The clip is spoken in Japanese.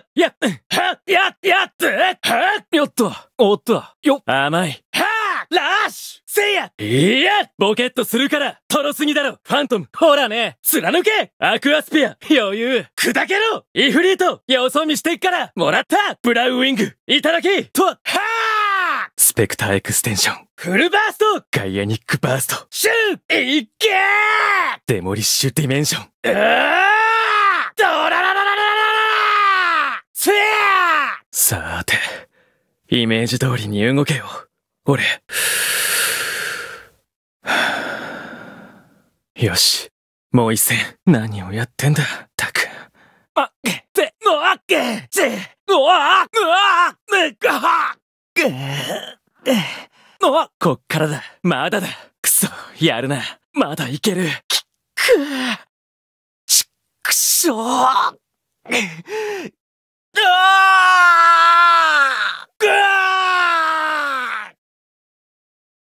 っ、やっ、はっ、やっ、やっ、はっ、よっと、おっと、よ、甘い。はぁラッシュせいやいやボケっとするからとろすぎだろファントムほらね貫けアクアスピア余裕砕けろイフリートよそ見してっからもらったブラウンウィングいただきとはぁスペクターエクステンションフルバーストガイアニックバーストシューいっけーデモリッシュディメンションうわさーて、イメージ通りに動けよ、俺。よし、もう一戦、何をやってんだ、たく。あっけ、て、のあっけ、ぜ、のあ、のあ、ッ、かは、げ、のあ、こっからだ、まだだ、くそ、やるな、まだいける、きっく、ちっくしょう。